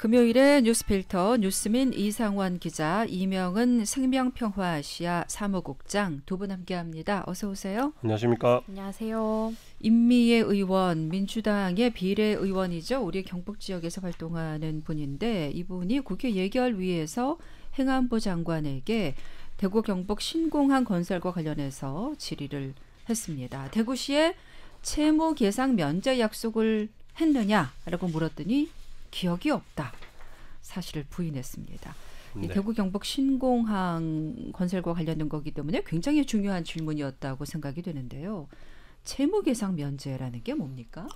금요일에 뉴스필터 뉴스민 이상원 기자, 이명은 생명평화 아 시아 사무국장 두 분 함께합니다. 어서 오세요. 안녕하십니까. 안녕하세요. 임미애 의원, 민주당의 비례 의원이죠. 우리 경북 지역에서 활동하는 분인데 이분이 국회 예결위에서 행안부 장관에게 대구 경북 신공항 건설과 관련해서 질의를 했습니다. 대구시에 채무 계상 면제 약속을 했느냐라고 물었더니 기억이 없다. 사실을 부인했습니다. 네. 대구 경북 신공항 건설과 관련된 거기 때문에 굉장히 중요한 질문이었다고 생각이 되는데요. 채무 계상 면제라는 게 뭡니까?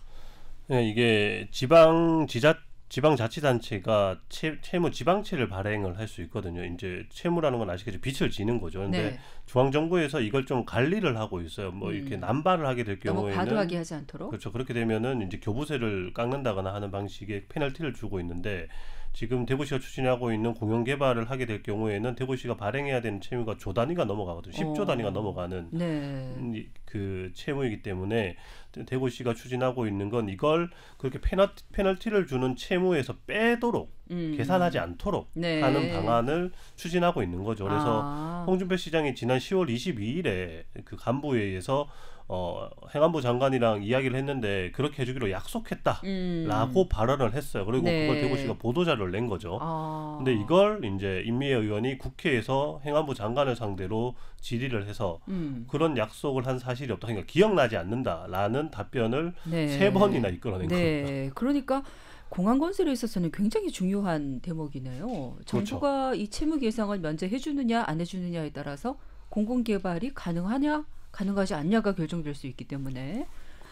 네, 이게 지방 지자 지방자치단체가 채, 채무 지방채를 발행을 할 수 있거든요. 이제 채무라는 건 아시겠죠. 빚을 지는 거죠. 근데 네. 중앙정부에서 이걸 좀 관리를 하고 있어요. 뭐 음. 이렇게 남발을 하게 될 경우에는 과도하게 하지 않도록 그렇죠. 그렇게 되면은 이제 교부세를 깎는다거나 하는 방식의 페널티를 주고 있는데 지금 대구시가 추진하고 있는 공영 개발을 하게 될 경우에는 대구시가 발행해야 되는 채무가 조 단위가 넘어가거든요. 10조 단위가 어. 넘어가는 네. 그 채무이기 때문에 대구시가 추진하고 있는 건 이걸 그렇게 페널티, 페널티를 주는 채무에서 빼도록 음. 계산하지 않도록 네. 하는 방안을 추진하고 있는 거죠. 그래서 아. 홍준표 시장이 지난 10월 22일에 그 간부회의에서 어, 행안부 장관이랑 이야기를 했는데 그렇게 해주기로 약속했다라고 음. 발언을 했어요. 그리고 네. 그걸 대구시가 보도자료를 낸 거죠. 아. 근데 이걸 이제 임미애 의원이 국회에서 행안부 장관을 상대로 질의를 해서 음. 그런 약속을 한 사실이 없다. 그러니까 기억나지 않는다라는 대한 답변을 네. 세 번이나 이끌어낸 네. 겁니다. 그러니까 공항 건설에 있어서는 굉장히 중요한 대목이네요. 그렇죠. 정부가 그렇죠. 이 채무 예상을 면제해 주느냐 안해 주느냐에 따라서 공공 개발이 가능하냐 가능하지 않냐가 결정될 수 있기 때문에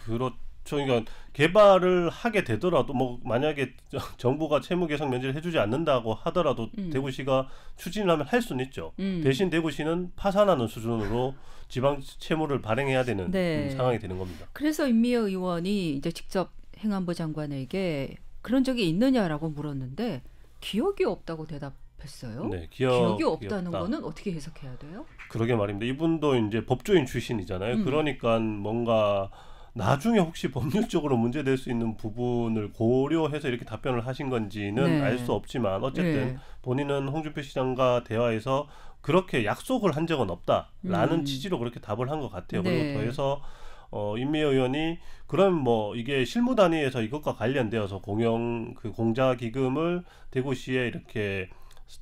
그렇 그러니까 개발을 하게 되더라도 뭐 만약에 정부가 채무 계선 면제를 해주지 않는다고 하더라도 음. 대구시가 추진하면 할 수는 있죠. 음. 대신 대구시는 파산하는 수준으로 지방 채무를 발행해야 되는 네. 음, 상황이 되는 겁니다. 그래서 임미영 의원이 이제 직접 행안부 장관에게 그런 적이 있느냐라고 물었는데 기억이 없다고 대답. 했어요. 네, 기억, 이 없다는 기억 거는 어떻게 해석해야 돼요? 그러게 말입니다. 이분도 이제 법조인 출신이잖아요. 음. 그러니까 뭔가 나중에 혹시 법률적으로 문제될 수 있는 부분을 고려해서 이렇게 답변을 하신 건지는 네. 알수 없지만 어쨌든 네. 본인은 홍준표 시장과 대화에서 그렇게 약속을 한 적은 없다라는 음. 취지로 그렇게 답을 한 것 같아요. 네. 그리고 더해서 어, 임미 의원이 그럼 뭐 이게 실무 단위에서 이것과 관련되어서 공영 그 공자 기금을 대구시에 이렇게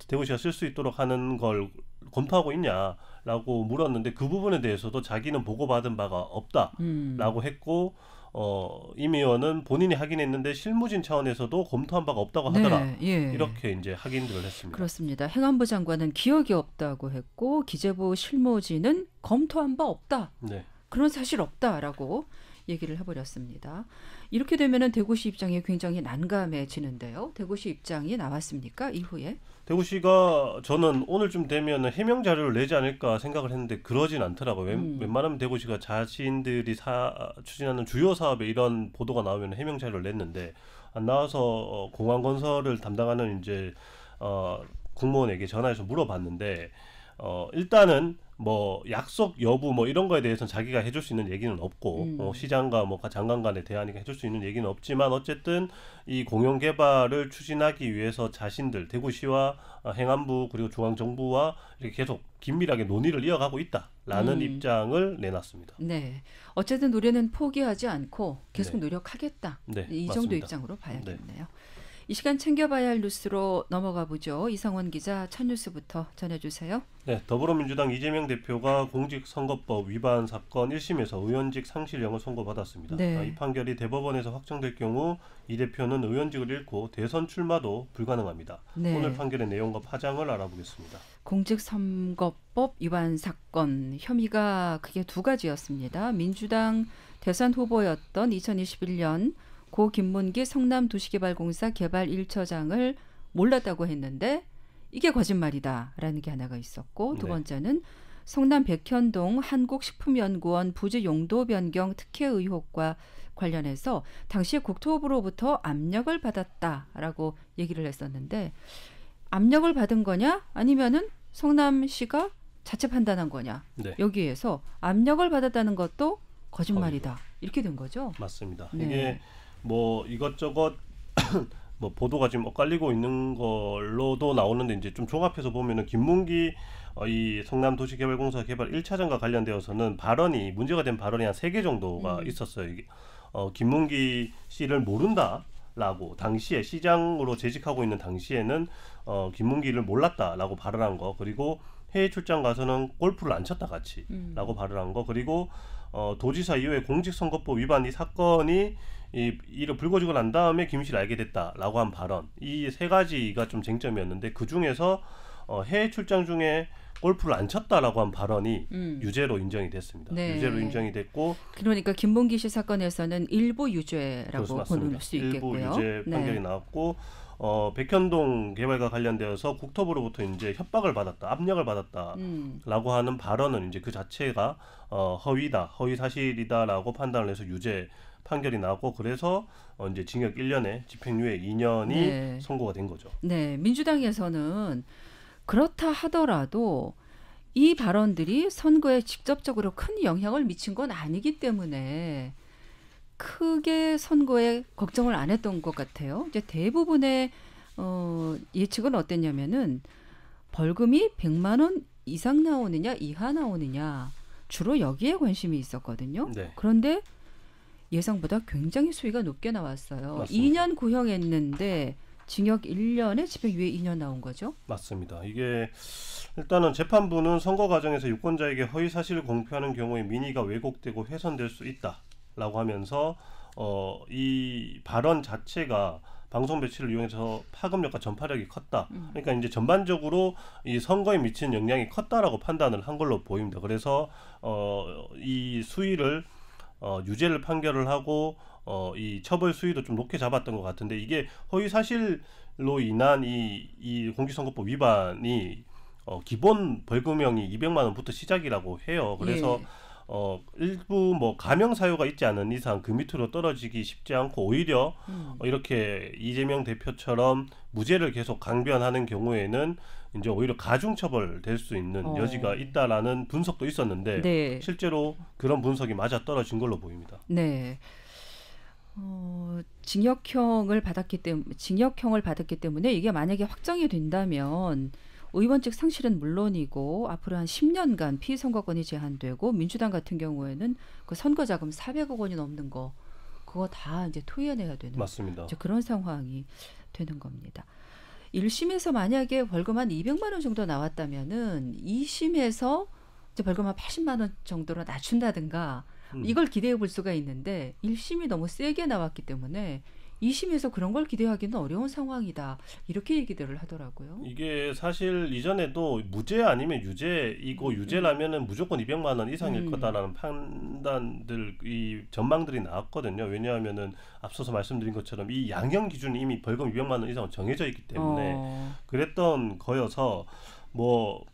대구시가 쓸 수 있도록 하는 걸 검토하고 있냐라고 물었는데 그 부분에 대해서도 자기는 보고받은 바가 없다라고 음. 했고 어, 임 의원은 본인이 확인했는데 실무진 차원에서도 검토한 바가 없다고 네, 하더라. 네, 예. 이렇게 이제 확인들을 했습니다. 그렇습니다. 행안부 장관은 기억이 없다고 했고 기재부 실무진은 검토한 바 없다. 네. 그런 사실 없다라고 얘기를 해버렸습니다. 이렇게 되면은 대구시 입장이 굉장히 난감해지는데요. 대구시 입장이 나왔습니까 이후에? 대구시가 저는 오늘쯤 되면 해명 자료를 내지 않을까 생각을 했는데 그러진 않더라고요. 음. 웬, 만하면 대구시가 자신들이 사, 추진하는 주요 사업에 이런 보도가 나오면 해명 자료를 냈는데 안 나와서 어, 공항 건설을 담당하는 이제 어, 공무원에게 전화해서 물어봤는데 어, 일단은 뭐 약속 여부 뭐 이런 거에 대해서는 자기가 해줄 수 있는 얘기는 없고 음. 어, 시장과 뭐 장관 간에 대안이 해줄 수 있는 얘기는 없지만 어쨌든 이 공영 개발을 추진하기 위해서 자신들 대구시와 어, 행안부 그리고 중앙 정부와 이렇게 계속 긴밀하게 논의를 이어가고 있다라는 음. 입장을 내놨습니다. 네, 어쨌든 노래는 포기하지 않고 계속 네. 노력하겠다 네, 이 맞습니다. 입장으로 봐야겠네요. 네. 이 시간 챙겨봐야 할 뉴스로 넘어가 보죠. 이성원 기자 첫 뉴스부터 전해주세요. 네, 더불어민주당 이재명 대표가 공직선거법 위반 사건 1심에서 의원직 상실형을 선고받았습니다. 네. 아, 이 판결이 대법원에서 확정될 경우 이 대표는 의원직을 잃고 대선 출마도 불가능합니다. 네. 오늘 판결의 내용과 파장을 알아보겠습니다. 공직선거법 위반 사건 혐의가 크게 두 가지였습니다. 민주당 대선 후보였던 2021년 고 김문기 성남도시개발공사 개발 1처장을 몰랐다고 했는데 이게 거짓말이다라는 게 하나가 있었고 두 네. 번째는 성남 백현동 한국식품연구원 부지 용도 변경 특혜 의혹과 관련해서 당시 국토부로부터 압력을 받았다라고 얘기를 했었는데 압력을 받은 거냐 아니면은 성남시가 자체 판단한 거냐 네. 여기에서 압력을 받았다는 것도 거짓말이다 이렇게 된 거죠. 맞습니다. 네. 이게 뭐 이것저것 뭐 보도가 지금 엇갈리고 있는 걸로도 나오는데 이제 좀 종합해서 보면은 김문기 어, 이 성남도시개발공사 개발 일차전과 관련되어서는 발언이 문제가 된 발언이 한 세 개 정도가 음. 있었어요. 이게 어, 김문기 씨를 모른다. 라고 당시에 시장으로 재직하고 있는 당시에는 어 김문기를 몰랐다라고 발언한 거 그리고 해외 출장 가서는 골프를 안 쳤다 같이라고 음. 발언한 거 그리고 어 도지사 이후에 공직선거법 위반 이 사건이 이 이를 불거지고 난 다음에 김씨를 알게 됐다라고 한 발언 이 세 가지가 좀 쟁점이었는데 그 중에서 어, 해외 출장 중에 골프를 안 쳤다라고 한 발언이 음. 유죄로 인정이 됐습니다. 네. 유죄로 인정이 됐고 그러니까 김봉기 씨 사건에서는 일부 유죄라고 보는 수 있겠고요. 일부 유죄 네. 판결이 네. 나왔고 어, 백현동 개발과 관련되어서 국토부로부터 이제 협박을 받았다, 압력을 받았다라고 음. 하는 발언은 이제 그 자체가 어, 허위다, 허위 사실이다라고 판단을 해서 유죄 판결이 나고 그래서 어 이제 징역 1년에 집행유예 2년이 네. 선고가 된 거죠. 네, 민주당에서는 그렇다 하더라도 이 발언들이 선거에 직접적으로 큰 영향을 미친 건 아니기 때문에 크게 선거에 걱정을 안 했던 것 같아요. 이제 대부분의 어, 예측은 어땠냐면은 벌금이 100만 원 이상 나오느냐 이하 나오느냐 주로 여기에 관심이 있었거든요. 네. 그런데 예상보다 굉장히 수위가 높게 나왔어요. 맞습니다. 2년 구형했는데 징역 1년에 집행유예 2년 나온 거죠? 맞습니다. 이게 일단은 재판부는 선거 과정에서 유권자에게 허위 사실을 공표하는 경우에 민의가 왜곡되고 훼손될 수 있다라고 하면서 어, 이 발언 자체가 방송 배치를 이용해서 파급력과 전파력이 컸다. 음. 그러니까 이제 전반적으로 이 선거에 미치는 영향이 컸다라고 판단을 한 걸로 보입니다. 그래서 어, 이 수위를 어, 유죄를 판결을 하고 어, 이 처벌 수위도 좀 높게 잡았던 것 같은데 이게 허위 사실로 인한 이, 이 공직선거법 위반이 어, 기본 벌금형이 200만 원부터 시작이라고 해요. 그래서 예. 어, 일부 뭐 감형 사유가 있지 않은 이상 그 밑으로 떨어지기 쉽지 않고 오히려 음. 어, 이렇게 이재명 대표처럼 무죄를 계속 강변하는 경우에는 이제 오히려 가중처벌 될 수 있는 어. 여지가 있다라는 분석도 있었는데 네. 실제로 그런 분석이 맞아 떨어진 걸로 보입니다. 네. 어, 징역형을 받았기 때문에 징역형을 받았기 때문에 이게 만약에 확정이 된다면 의원직 상실은 물론이고 앞으로 한 10년간 피 선거권이 제한되고 민주당 같은 경우에는 그 선거 자금 400억 원이 넘는 거 그거 다 이제 토해내야 되는 맞습니다. 그런 상황이 되는 겁니다. 1심에서 만약에 벌금 한 200만 원 정도 나왔다면은 2심에서 이제 벌금 한 80만 원 정도로 낮춘다든가 음. 이걸 기대해 볼 수가 있는데 1심이 너무 세게 나왔기 때문에 2심에서 그런 걸 기대하기는 어려운 상황이다. 이렇게 얘기들을 하더라고요. 이게 사실 이전에도 무죄 아니면 유죄이고 음. 유죄라면은 무조건 200만 원 이상일 음. 거다라는 판단들 이 전망들이 나왔거든요. 왜냐하면은 앞서서 말씀드린 것처럼 이 양형 기준이 이미 벌금 200만 원 이상 정해져 있기 때문에 어. 그랬던 거여서 뭐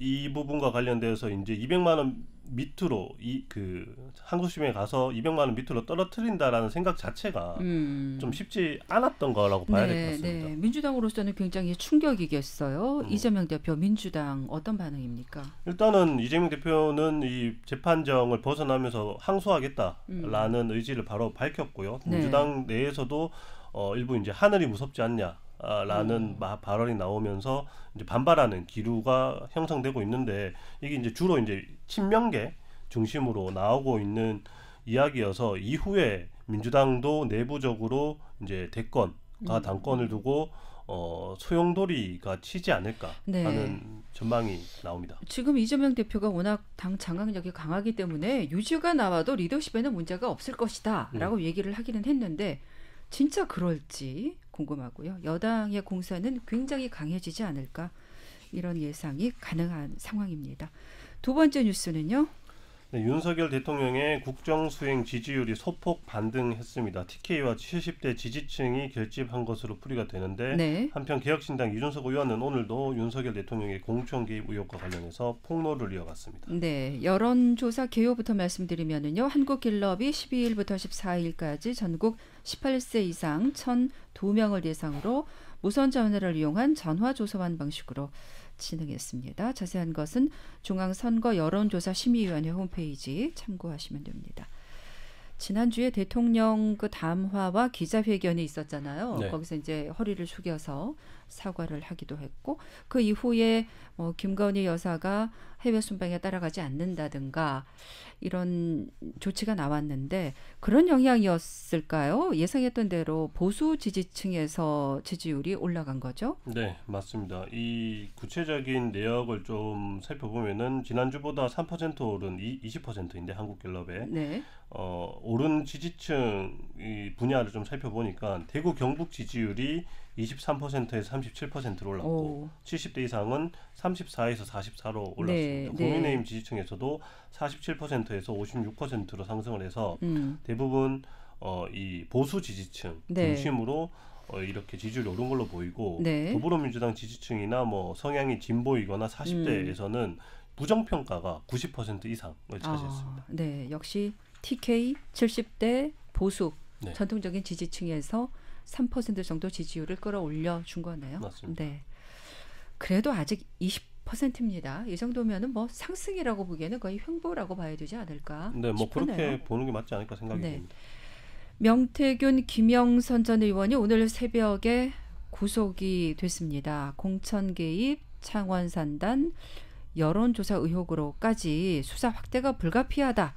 이 부분과 관련돼서 이제 200만 원 밑으로 이그 한국 시민에 가서 200만 원 밑으로 떨어뜨린다라는 생각 자체가 음. 좀 쉽지 않았던 거라고 봐야 네, 될것 같습니다. 네. 민주당으로서는 굉장히 충격이겠어요. 음. 이재명 대표 민주당 어떤 반응입니까? 일단은 이재명 대표는 이 재판정을 벗어나면서 항소하겠다라는 음. 의지를 바로 밝혔고요. 네. 민주당 네. 내에서도 어 일부 이제 하늘이 무섭지 않냐 라는 음. 발언이 나오면서 이제 반발하는 기류가 형성되고 있는데 이게 이제 주로 이제 친명계 중심으로 나오고 있는 이야기여서 이후에 민주당도 내부적으로 이제 대권과 음. 당권을 두고 어, 소용돌이가 치지 않을까 네. 하는 전망이 나옵니다. 지금 이재명 대표가 워낙 당 장악력이 강하기 때문에 유지가 나와도 리더십에는 문제가 없을 것이다 라고 음. 얘기를 하기는 했는데 진짜 그럴지 궁금하고요. 여당의 공세는 굉장히 강해지지 않을까 이런 예상이 가능한 상황입니다. 두 번째 뉴스는요. 네, 윤석열 대통령의 국정수행 지지율이 소폭 반등했습니다. TK와 70대 지지층이 결집한 것으로 풀이가 되는데 네. 한편 개혁신당 이준석 의원은 오늘도 윤석열 대통령의 공천 개입 의혹과 관련해서 폭로를 이어갔습니다. 네, 여론조사 개요부터 말씀드리면요, 한국갤럽이 12일부터 14일까지 전국 18세 이상 1,002명을 대상으로 무선 전화를 이용한 전화 조사한 방식으로 진행했습니다. 자세한 것은 중앙선거 여론조사심의위원회 홈페이지 참고하시면 됩니다. 지난주에 대통령 그 담화와 기자회견이 있었잖아요. 네. 거기서 이제 허리를 숙여서 사과를 하기도 했고 그 이후에 뭐 김건희 여사가 해외 순방에 따라가지 않는다든가 이런 조치가 나왔는데 그런 영향이었을까요? 예상했던 대로 보수 지지층에서 지지율이 올라간 거죠? 네, 맞습니다. 이 구체적인 내역을 좀 살펴보면은 지난주보다 3% 오른 20%인데 한국갤럽에 네. 어, 오른 지지층 이 분야를 좀 살펴보니까 대구 경북 지지율이 23%에서 37%로 올랐고 오. 70대 이상은 34에서 44로 올랐습니다. 네, 네. 국민의힘 네. 지지층에서도 47%에서 56%로 상승을 해서 음. 대부분 어, 이 보수 지지층 네. 중심으로 어, 이렇게 지지율이 오른 걸로 보이고 네. 더불어민주당 지지층이나 뭐 성향이 진보이거나 40대에서는 음. 부정평가가 90% 이상을 차지했습니다. 아, 네, 역시 TK 70대 보수 네. 전통적인 지지층에서 3% 정도 지지율을 끌어올려 준 거네요. 맞습니다. 네. 그래도 아직 20%입니다. 이 정도면은 뭐 상승이라고 보기에는 거의 횡보라고 봐야 되지 않을까? 네, 뭐 싶으네요. 그렇게 보는 게 맞지 않을까 생각이 네. 듭니다. 명태균 김영선 전 의원이 오늘 새벽에 구속이 됐습니다. 공천 개입, 창원 산단, 여론조사 의혹으로까지 수사 확대가 불가피하다.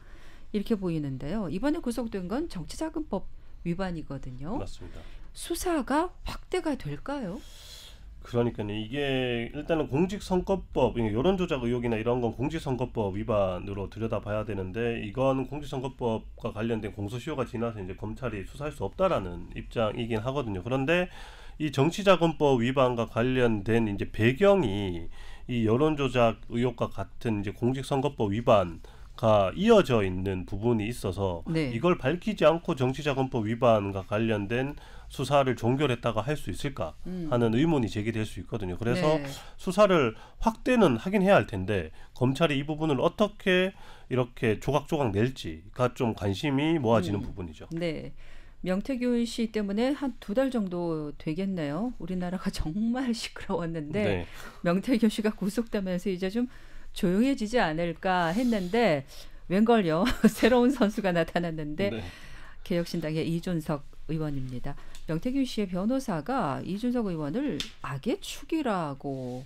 이렇게 보이는데요. 이번에 구속된 건 정치자금법 위반이거든요. 맞습니다. 수사가 확대가 될까요? 그러니까요. 이게 일단은 공직선거법 여론조작 의혹이나 이런 건 공직선거법 위반으로 들여다봐야 되는데 이건 공직선거법과 관련된 공소시효가 지나서 이제 검찰이 수사할 수 없다라는 입장이긴 하거든요. 그런데 이 정치자금법 위반과 관련된 이제 배경이 이 여론조작 의혹과 같은 이제 공직선거법 위반 가 이어져 있는 부분이 있어서 네. 이걸 밝히지 않고 정치자금법 위반과 관련된 수사를 종결했다가 할 수 있을까 음. 하는 음. 의문이 제기될 수 있거든요. 그래서 네. 수사를 확대는 하긴 해야 할 텐데 검찰이 이 부분을 어떻게 이렇게 조각조각 낼지가 좀 관심이 모아지는 음. 부분이죠. 네. 명태균 씨 때문에 한 두 달 정도 되겠네요. 우리나라가 정말 시끄러웠는데 네. 명태균 씨가 구속되면서 이제 좀 조용해지지 않을까 했는데 웬걸요 새로운 선수가 나타났는데 네. 개혁신당의 이준석 의원입니다. 명태균 씨의 변호사가 이준석 의원을 악의 축이라고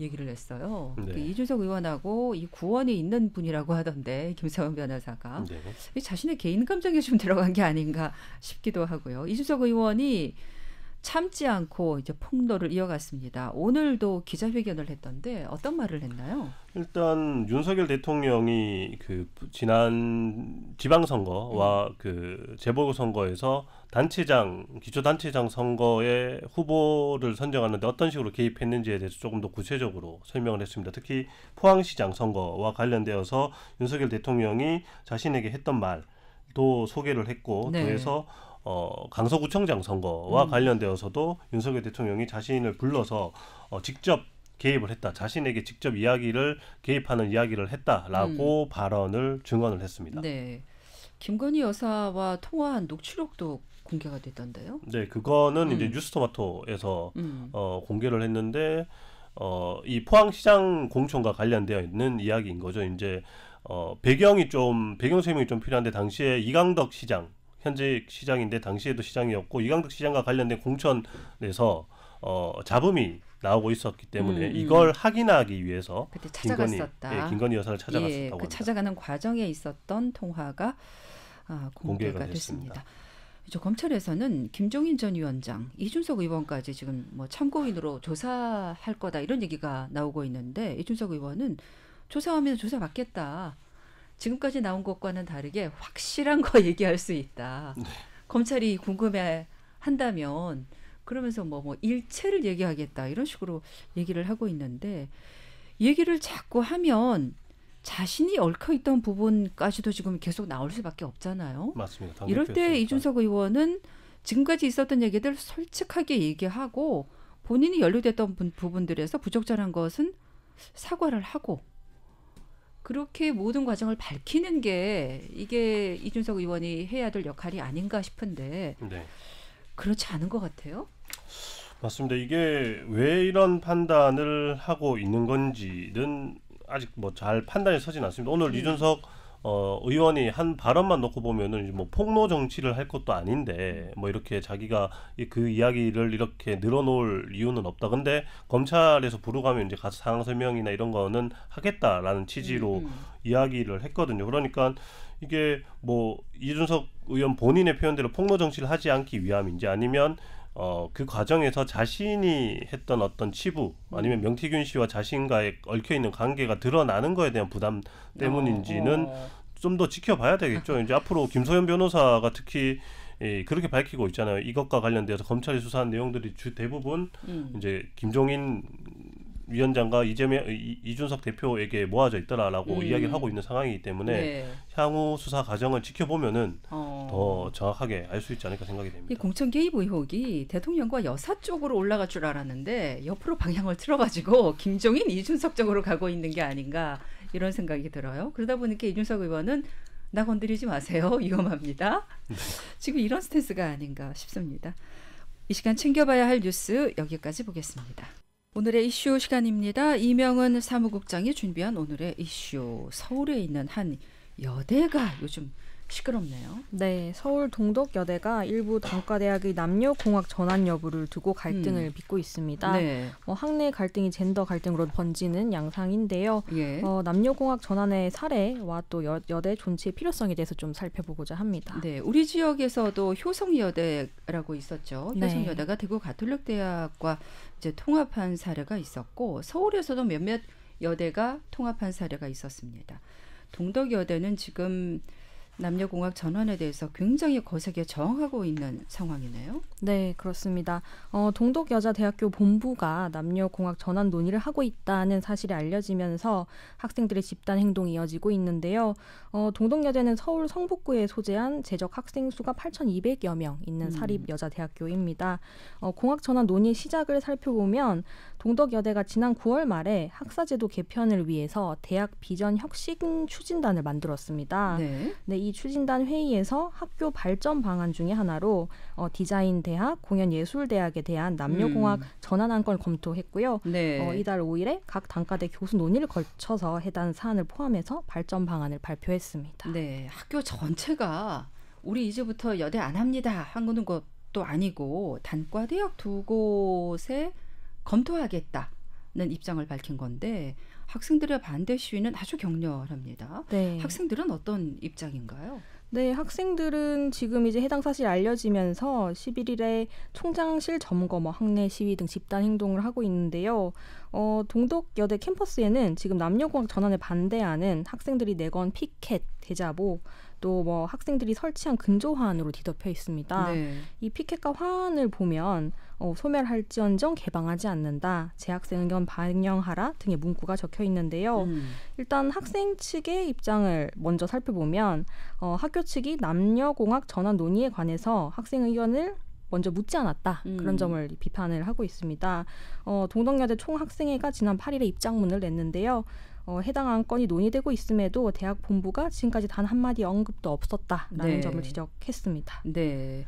얘기를 했어요. 그 네. 그 이준석 의원하고 이 구원이 있는 분이라고 하던데 김사원 변호사가 네. 자신의 개인 감정이 좀 들어간 게 아닌가 싶기도 하고요. 이준석 의원이 참지 않고 이제 폭로를 이어갔습니다. 오늘도 기자회견을 했던데 어떤 말을 했나요? 일단 윤석열 대통령이 그 지난 지방선거와 음. 그 재보궐선거에서 단체장 기초단체장 선거에 후보를 선정하는데 어떤 식으로 개입했는지에 대해서 조금 더 구체적으로 설명을 했습니다. 특히 포항시장 선거와 관련되어서 윤석열 대통령이 자신에게 했던 말도 소개를 했고 네. 그래서 어, 강서구청장 선거와 음. 관련되어서도 윤석열 대통령이 자신을 불러서 어, 직접 개입을 했다. 자신에게 직접 이야기를 개입하는 이야기를 했다라고 음. 발언을 증언을 했습니다. 네. 김건희 여사와 통화한 녹취록도 공개가 됐던데요. 네, 그거는 음. 이제 뉴스토마토에서 음. 어, 공개를 했는데 어, 이 포항시장 공천과 관련되어 있는 이야기인 거죠. 이제 어, 배경이 좀 배경 설명이 좀 필요한데 당시에 이강덕 시장 현재 시장인데 당시에도 시장이었고 이강덕 시장과 관련된 공천에서 어, 잡음이 나오고 있었기 때문에 음, 음. 이걸 확인하기 위해서 김건희, 예, 김건희 여사를 찾아갔었다고 예, 그 합니다. 찾아가는 과정에 있었던 통화가 아, 공개가, 공개가 됐습니다. 됐습니다. 저 검찰에서는 김종인 전 위원장, 이준석 의원까지 지금 뭐 참고인으로 조사할 거다 이런 얘기가 나오고 있는데 이준석 의원은 조사하면 조사받겠다. 지금까지 나온 것과는 다르게 확실한 거 얘기할 수 있다. 네. 검찰이 궁금해 한다면 그러면서 뭐, 뭐 일체를 얘기하겠다 이런 식으로 얘기를 하고 있는데 얘기를 자꾸 하면 자신이 얽혀 있던 부분까지도 지금 계속 나올 수밖에 없잖아요. 맞습니다. 이럴 때 이준석 의원은 지금까지 있었던 얘기들 솔직하게 얘기하고 본인이 연루됐던 부분들에서 부적절한 것은 사과를 하고 그렇게 모든 과정을 밝히는 게 이게 이준석 의원이 해야 될 역할이 아닌가 싶은데 네. 그렇지 않은 것 같아요. 맞습니다. 이게 왜 이런 판단을 하고 있는 건지는 아직 뭐 잘 판단이 서진 않습니다. 오늘 네. 이준석 어, 의원이 한 발언만 놓고 보면은 뭐 폭로 정치를 할 것도 아닌데 뭐 이렇게 자기가 그 이야기를 이렇게 늘어놓을 이유는 없다. 근데 검찰에서 부르가면 이제 가서 상황 설명이나 이런 거는 하겠다라는 취지로 음. 음. 이야기를 했거든요. 그러니까 이게 뭐 이준석 의원 본인의 표현대로 폭로 정치를 하지 않기 위함인지 아니면 어, 그 과정에서 자신이 했던 어떤 치부 아니면 명태균 씨와 자신과의 얽혀 있는 관계가 드러나는 거에 대한 부담 때문인지는 어, 어. 좀더 지켜봐야 되겠죠. 이제 앞으로 김소연 변호사가 특히 예, 그렇게 밝히고 있잖아요. 이것과 관련돼서 검찰이 수사한 내용들이 주 대부분 음. 이제 김종인 위원장과 이재명 이준석 대표에게 모아져 있더라라고 음. 이야기를 하고 있는 상황이기 때문에 네. 향후 수사 과정을 지켜보면은 어. 더 정확하게 알 수 있지 않을까 생각이 됩니다. 이 공천 개입 의혹이 대통령과 여사 쪽으로 올라갈 줄 알았는데 옆으로 방향을 틀어가지고 김종인 이준석 쪽으로 가고 있는 게 아닌가 이런 생각이 들어요. 그러다 보니까 이준석 의원은 나 건드리지 마세요 위험합니다. 네. 지금 이런 스탠스가 아닌가 싶습니다. 이 시간 챙겨봐야 할 뉴스 여기까지 보겠습니다. 오늘의 이슈 시간입니다. 이명은 사무국장이 준비한 오늘의 이슈. 서울에 있는 한 여대가 요즘 시끄럽네요. 네, 서울 동덕여대가 일부 단과대학의 남녀 공학 전환 여부를 두고 갈등을 음. 빚고 있습니다. 네. 어, 학내 갈등이 젠더 갈등으로 번지는 양상인데요. 예. 어, 남녀 공학 전환의 사례와 또 여, 대 존치의 필요성에 대해서 좀 살펴보고자 합니다. 네, 우리 지역에서도 효성여대라고 있었죠. 효성여대가 네. 대구 가톨릭대학과 이제 통합한 사례가 있었고 서울에서도 몇몇 여대가 통합한 사례가 있었습니다. 동덕여대는 지금 남녀공학 전환에 대해서 굉장히 거세게 저항하고 있는 상황이네요. 네, 그렇습니다. 어, 동독여자대학교 본부가 남녀공학 전환 논의를 하고 있다는 사실이 알려지면서 학생들의 집단 행동이 이어지고 있는데요. 어, 동독여대는 서울 성북구에 소재한 재적 학생 수가 8,200여 명 있는 음. 사립여자대학교입니다. 어, 공학 전환 논의 시작을 살펴보면 동덕여대가 지난 9월 말에 학사제도 개편을 위해서 대학 비전 혁신 추진단을 만들었습니다. 네. 네이 추진단 회의에서 학교 발전 방안 중의 하나로 어, 디자인 대학, 공연 예술 대학에 대한 남녀공학 음. 전환안 걸 검토했고요. 네. 어, 이달 5일에 각 단과대 교수 논의를 거쳐서 해당 사안을 포함해서 발전 방안을 발표했습니다. 네, 학교 전체가 우리 이제부터 여대 안 합니다 한거는 것도 아니고 단과 대학 두 곳에 검토하겠다는 입장을 밝힌 건데 학생들의 반대 시위는 아주 격렬합니다. 네. 학생들은 어떤 입장인가요? 네, 학생들은 지금 이제 해당 사실이 알려지면서 11일에 총장실 점거, 뭐 학내 시위 등 집단 행동을 하고 있는데요. 어, 동덕여대 캠퍼스에는 지금 남녀공학 전환에 반대하는 학생들이 내건 피켓, 대자보, 또 뭐 학생들이 설치한 근조화환으로 뒤덮여 있습니다. 네. 이 피켓과 화환을 보면 어, 소멸할지언정 개방하지 않는다. 재학생 의견 반영하라 등의 문구가 적혀 있는데요. 음. 일단 학생 측의 입장을 먼저 살펴보면 어, 학교 측이 남녀 공학 전환 논의에 관해서 학생 의견을 먼저 묻지 않았다 음. 그런 점을 비판을 하고 있습니다. 어, 동덕여대 총학생회가 지난 8일에 입장문을 냈는데요. 어, 해당 안건이 논의되고 있음에도 대학 본부가 지금까지 단 한마디 언급도 없었다라는 네. 점을 지적했습니다. 네.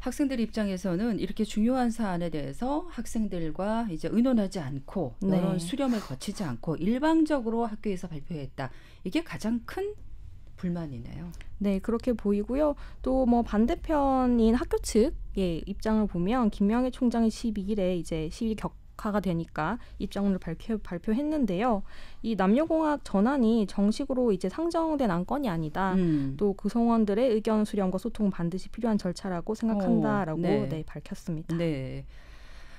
학생들 입장에서는 이렇게 중요한 사안에 대해서 학생들과 이제 의논하지 않고 네. 여론 수렴을 거치지 않고 일방적으로 학교에서 발표했다. 이게 가장 큰 불만이네요. 네, 그렇게 보이고요. 또 뭐 반대편인 학교 측의 입장을 보면 김명혜 총장이 12일에 이제 시위 격 가가 되니까 입장문을 발표, 발표했는데요. 이 남녀공학 전환이 정식으로 이제 상정된 안건이 아니다. 음. 또 구성원들의 그 의견 수렴과 소통은 반드시 필요한 절차라고 생각한다라고 어, 네. 네, 밝혔습니다. 네.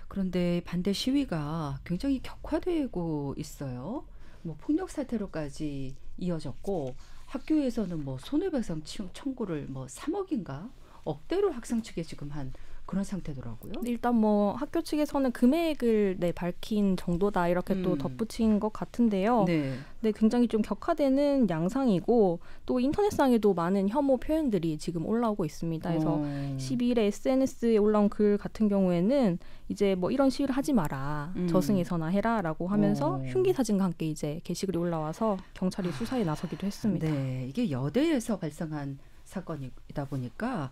그런데 반대 시위가 굉장히 격화되고 있어요. 뭐 폭력 사태로까지 이어졌고 학교에서는 뭐 손해배상 청구를 뭐 3억인가 억대로 학생 측에 지금 한 그런 상태더라고요. 일단 뭐 학교 측에서는 금액을 네, 밝힌 정도다 이렇게 음. 또 덧붙인 것 같은데요. 네. 네, 굉장히 좀 격화되는 양상이고 또 인터넷상에도 많은 혐오 표현들이 지금 올라오고 있습니다. 그래서 어. 12일에 SNS에 올라온 글 같은 경우에는 이제 뭐 이런 시위를 하지 마라. 음. 저승에서나 해라라고 하면서 어. 흉기 사진과 함께 이제 게시글이 올라와서 경찰이 수사에 나서기도 했습니다. 네, 이게 여대에서 발생한 사건이다 보니까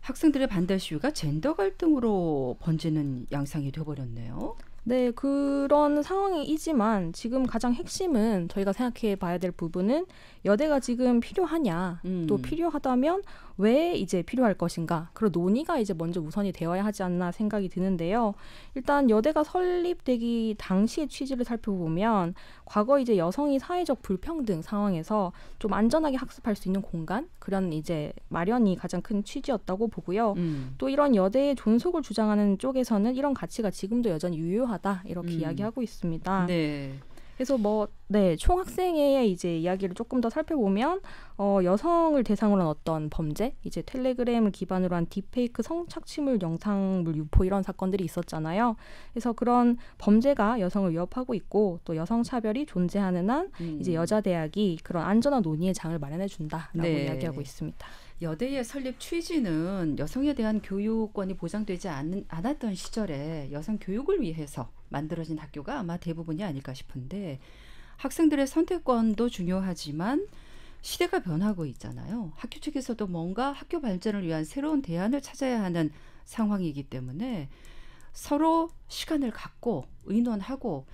학생들의 반달 시위가 젠더 갈등으로 번지는 양상이 되어버렸네요. 네, 그런 상황이지만 지금 가장 핵심은 저희가 생각해 봐야 될 부분은 여대가 지금 필요하냐, 음. 또 필요하다면 왜 이제 필요할 것인가, 그런 논의가 이제 먼저 우선이 되어야 하지 않나 생각이 드는데요. 일단 여대가 설립되기 당시의 취지를 살펴보면 과거 이제 여성이 사회적 불평등 상황에서 좀 안전하게 학습할 수 있는 공간, 그런 이제 마련이 가장 큰 취지였다고 보고요. 음. 또 이런 여대의 존속을 주장하는 쪽에서는 이런 가치가 지금도 여전히 유효 필요하다 이렇게 음. 이야기하고 있습니다. 네. 그래서 뭐, 네, 총학생회의 이제 이야기를 조금 더 살펴보면, 어, 여성을 대상으로 한 어떤 범죄, 이제 텔레그램을 기반으로 한 딥페이크 성착취물 영상물 유포 이런 사건들이 있었잖아요. 그래서 그런 범죄가 여성을 위협하고 있고, 또 여성차별이 존재하는 한, 음. 이제 여자대학이 그런 안전한 논의의 장을 마련해준다라고 네. 이야기하고 있습니다. 여대의 설립 취지는 여성에 대한 교육권이 보장되지 않, 않았던 시절에 여성 교육을 위해서 만들어진 학교가 아마 대부분이 아닐까 싶은데 학생들의 선택권도 중요하지만 시대가 변하고 있잖아요. 학교 측에서도 뭔가 학교 발전을 위한 새로운 대안을 찾아야 하는 상황이기 때문에 서로 시간을 갖고 의논하고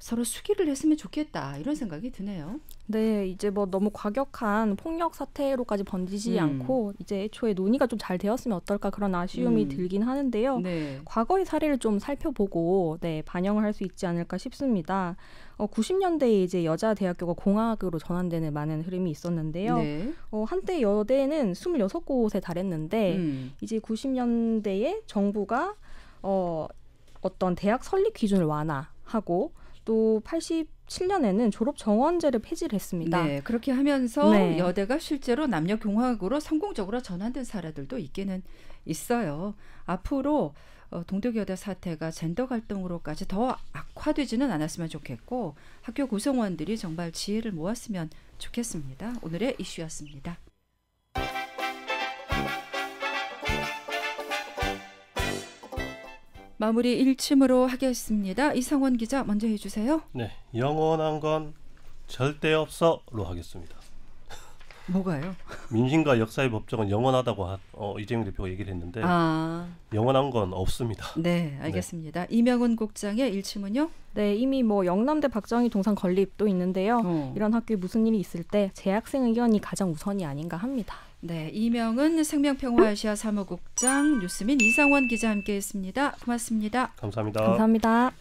서로 수기를 했으면 좋겠다 이런 생각이 드네요. 네, 이제 뭐 너무 과격한 폭력 사태로까지 번지지 음. 않고 이제 애초에 논의가 좀 잘 되었으면 어떨까 그런 아쉬움이 음. 들긴 하는데요. 네. 과거의 사례를 좀 살펴보고 네, 반영을 할 수 있지 않을까 싶습니다. 어, 90년대에 이제 여자 대학교가 공학으로 전환되는 많은 흐름이 있었는데요. 네. 어, 한때 여대는 26곳에 달했는데 음. 이제 90년대에 정부가 어, 어떤 대학 설립 기준을 완화하고 또 87년에는 졸업 정원제를 폐지를 했습니다. 네, 그렇게 하면서 네. 여대가 실제로 남녀 공학으로 성공적으로 전환된 사례들도 있기는 있어요. 앞으로 어, 동덕여대 사태가 젠더 갈등으로까지 더 악화되지는 않았으면 좋겠고 학교 구성원들이 정말 지혜를 모았으면 좋겠습니다. 오늘의 이슈였습니다. 마무리 일침으로 하겠습니다. 이상원 기자 먼저 해주세요. 네, 영원한 건 절대 없어로 하겠습니다. 뭐가요? 민심과 역사의 법정은 영원하다고 하, 어, 이재명 대표가 얘기를 했는데 아. 영원한 건 없습니다. 네, 네. 알겠습니다. 네. 이명훈 국장의 일침은요? 네, 이미 뭐 영남대 박정희 동상 건립도 있는데요. 어. 이런 학교에 무슨 일이 있을 때 재학생 의견이 가장 우선이 아닌가 합니다. 네, 이명은 생명평화아시아 사무국장, 뉴스민 이상원 기자 함께했습니다. 고맙습니다. 감사합니다. 감사합니다.